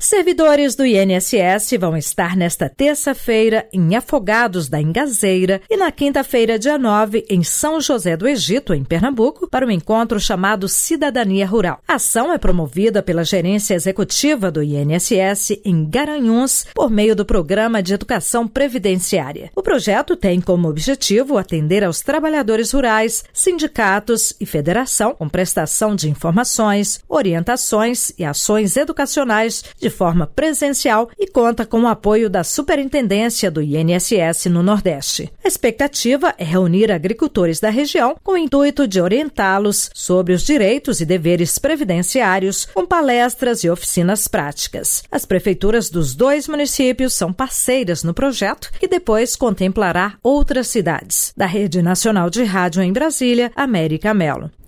Servidores do INSS vão estar nesta terça-feira em Afogados da Engazeira e na quinta-feira, dia 9, em São José do Egito, em Pernambuco, para um encontro chamado Cidadania Rural. A ação é promovida pela gerência executiva do INSS em Garanhuns por meio do Programa de Educação Previdenciária. O projeto tem como objetivo atender aos trabalhadores rurais, sindicatos e federação com prestação de informações, orientações e ações educacionais de de forma presencial e conta com o apoio da Superintendência do INSS no Nordeste. A expectativa é reunir agricultores da região com o intuito de orientá-los sobre os direitos e deveres previdenciários com palestras e oficinas práticas. As prefeituras dos dois municípios são parceiras no projeto, que depois contemplará outras cidades. Da Rede Nacional de Rádio em Brasília, América Melo.